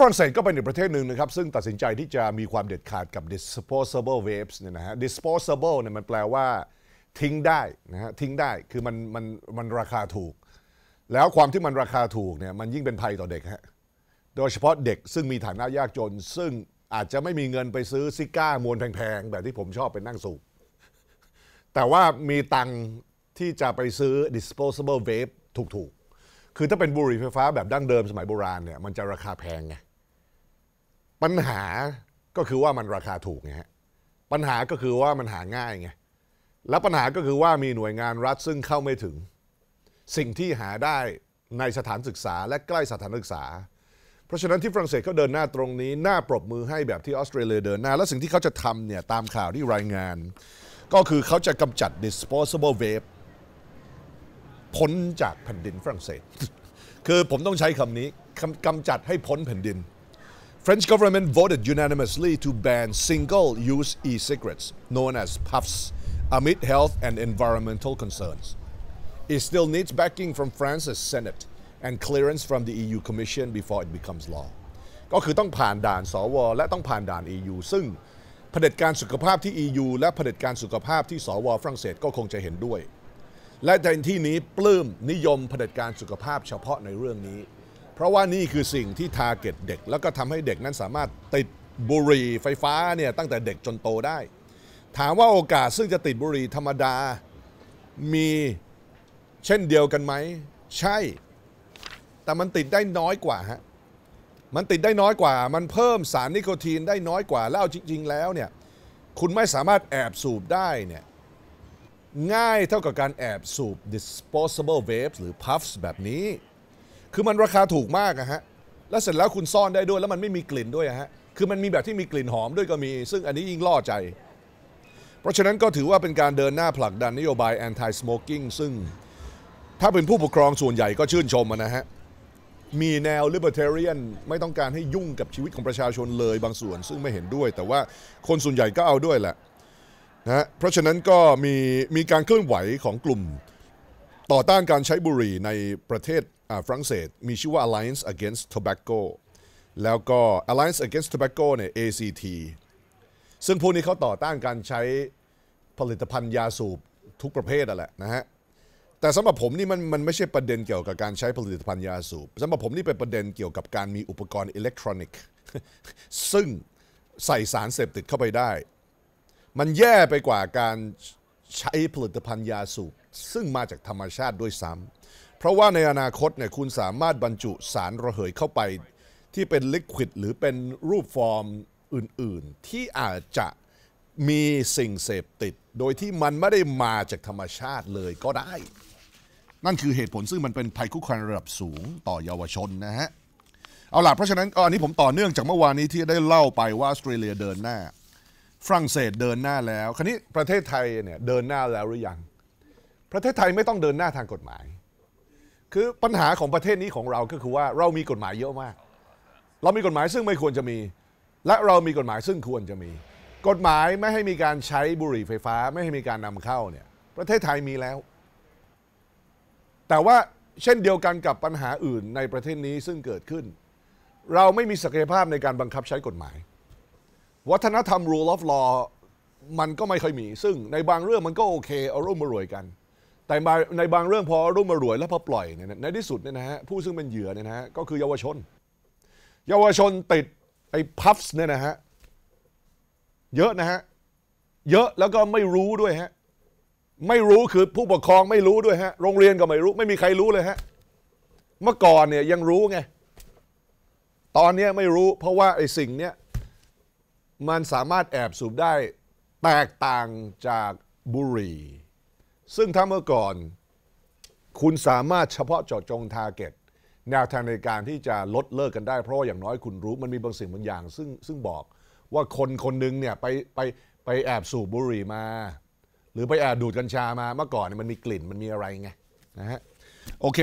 ฝรั่งเศสก็เป็นอีกประเทศหนึ่งนะครับซึ่งตัดสินใจที่จะมีความเด็ดขาดกับ disposable vapes เนี่ยนะฮะ disposable เนี่ยมันแปลว่าทิ้งได้นะฮะทิ้งได้คือมันมันมันราคาถูก แล้วความที่มันราคาถูกเนี่ยมันยิ่งเป็นภัยต่อเด็กฮะโดยเฉพาะเด็กซึ่งมีฐานะยากจน ซึ่งอาจจะไม่มีเงินไปซื้อซิก้ามวนแพงๆ แบบที่ผมชอบเป็นนั่งสูบแต่ว่ามีตังที่จะไปซื้อ disposable vape ถูกๆคือถ้าเป็นบุหรี่ไฟฟ้าแบบดั้งเดิมสมัยโบราณเนี่ยมันจะราคาแพงไงปัญหาก็คือว่ามันราคาถูกไงฮะ ปัญหาก็คือว่ามันหาง่ายไง และปัญหาก็คือว่ามีหน่วยงานรัฐซึ่งเข้าไม่ถึง สิ่งที่หาได้ในสถานศึกษา และใกล้สถานศึกษา เพราะฉะนั้นที่ฝรั่งเศสเขาเดินหน้าตรงนี้ หน้าปรบมือให้แบบที่ออสเตรเลียเดินหน้า และสิ่งที่เขาจะทำเนี่ยตามข่าวที่รายงาน ก็คือเขาจะกำจัด disposable vape พ้นจากแผ่นดินฝรั่งเศส คือผมต้องใช้คำนี้กำจัดให้พ้นแผ่นดิน French government voted unanimously to ban single-use e-cigarettes, known as puffs, amid health and environmental concerns. It still needs backing from France's Senate and clearance from the EU Commission before it becomes law ก็คือต้องผ่านด่านสวและต้องผ่านด่าน EU ซึ่งเผด็จการสุขภาพที่ EU และเผด็จการสุขภาพที่สวฝรั่งเศสก็คงจะเห็นด้วยและในที่นี้ปลื้มนิยมเผด็จการสุขภาพเฉพาะในเรื่องนี้เพราะว่านี่คือสิ่งที่ทาร์เก็ตเด็กแล้วก็ทำให้เด็กนั้นสามารถติดบุหรี่ไฟฟ้าเนี่ยตั้งแต่เด็กจนโตได้ถามว่าโอกาสซึ่งจะติดบุหรี่ธรรมดา มีเช่นเดียวกันไหมใช่ แต่มันติดได้น้อยกว่าฮะมันติดได้น้อยกว่า มันเพิ่มสารนิโคตีนได้น้อยกว่าแล้วจริง ๆ แล้วเนี่ยคุณไม่สามารถแอบสูบได้เนี่ยง่ายเท่ากับการแอบสูบ disposable vapes หรือ puffs แบบนี้คือมันราคาถูกมากนะฮะ แล้วเสร็จแล้วคุณซ่อนได้ด้วยแล้วมันไม่มีกลิ่นด้วยฮะ คือมันมีแบบที่มีกลิ่นหอมด้วยก็มี ซึ่งอันนี้ยิ่งล่อใจ เพราะฉะนั้นก็ถือว่าเป็นการเดินหน้าผลักดันนโยบาย anti smoking ซึ่งถ้าเป็นผู้ปกครองส่วนใหญ่ก็ชื่นชมนะฮะ มีแนว libertarian ไม่ต้องการให้ยุ่งกับชีวิตของประชาชนเลยบางส่วนซึ่งไม่เห็นด้วยแต่ว่าคนส่วนใหญ่ก็เอาด้วยแหละนะเพราะฉะนั้นก็มีมีการเคลื่อนไหวของกลุ่ม ต่อต้านการใช้บุหรี่ในประเทศฝรั่งเศสมีชื่อว่า Alliance Against Tobacco แล้วก็ Alliance Against Tobacco เนี่ย ACT ซึ่งพวกนี้เขาต่อต้านการใช้ผลิตภัณฑ์ยาสูบทุกประเภทอ่ะแหละนะฮะ แต่สำหรับผมนี่มันมันไม่ใช่ประเด็นเกี่ยวกับการใช้ผลิตภัณฑ์ยาสูบสำหรับผมนี่เป็นประเด็นเกี่ยวกับการมีอุปกรณ์อิเล็กทรอนิกส์ ซึ่งใส่สารเสพติดเข้าไปได้ มันแย่ไปกว่าการใช้ผลิตภัณฑ์ยาสูบซึ่งมาจากธรรมชาติด้วยซ้ำเพราะว่าในอนาคตเนี่ยคุณสามารถบรรจุสารระเหยเข้าไปที่เป็นลิควิด หรือเป็นรูปฟอร์มอื่นๆ ที่อาจจะมีสิ่งเสพติด โดยที่มันไม่ได้มาจากธรรมชาติเลยก็ได้ นั่นคือเหตุผลซึ่งมันเป็นภัยคุกคามระดับสูงต่อเยาวชนนะฮะ เอาล่ะเพราะฉะนั้นอันนี้ผมต่อเนื่องจากเมื่อวานนี้ที่ได้เล่าไปว่าออสเตรเลียเดินหน้าฝรั่งเศสเดินหน้าแล้ว คราวนี้ประเทศไทยเนี่ยเดินหน้าแล้วหรือยัง ประเทศไทยไม่ต้องเดินหน้าทางกฎหมายคือ ปัญหาของประเทศนี้ของเราก็คือว่าเรามีกฎหมายเยอะมาก เรามีกฎหมายซึ่งไม่ควรจะมี และเรามีกฎหมายซึ่งควรจะมี กฎหมายไม่ให้มีการใช้บุหรี่ไฟฟ้าไม่ให้มีการนำเข้าเนี่ยประเทศไทยมีแล้ว แต่ว่าเช่นเดียวกันกับปัญหาอื่นในประเทศนี้ซึ่งเกิดขึ้น เราไม่มีศักยภาพในการบังคับใช้กฎหมาย วัฒนธรรม rule of law มันก็ไม่ค่อยมี ซึ่งในบางเรื่องมันก็โอเคเอาร่วมมารวยกันแต่ในบางเรื่องพอรุ่มมารวยแล้วพอปล่อยเนี่ยในที่สุดเนี่ยนะฮะผู้ซึ่งเป็นเหยื่อเนี่ยนะฮะก็คือเยาวชน เยาวชนติดไอ้พัฟส์เนี่ยนะฮะเยอะนะฮะ เยอะแล้วก็ไม่รู้ด้วยฮะ ไม่รู้คือผู้ปกครองไม่รู้ด้วยฮะ โรงเรียนก็ไม่รู้ไม่มีใครรู้เลยฮะ เมื่อก่อนเนี่ยยังรู้ไงตอนนี้ไม่รู้ เพราะว่าไอ้สิ่งเนี้ยมันสามารถแอบสูบได้แตกต่างจากบุหรี่ซึ่งถ้าเมื่อก่อนคุณสามารถเฉพาะเจาะจงทาร์เก็ตแนวทางในการที่จะลดเลิกกันได้เพราะอย่างน้อยคุณรู้มันมีบางสิ่งบางอย่างซึ่งซึ่งบอกว่าคนคนหนึ่งเนี่ยไปไปไปแอบสูบบุหรี่มา หรือไปแอบดูดกัญชามา เมื่อก่อนเนี่ยมันมีกลิ่นมันมีอะไรไงนะฮะโอเค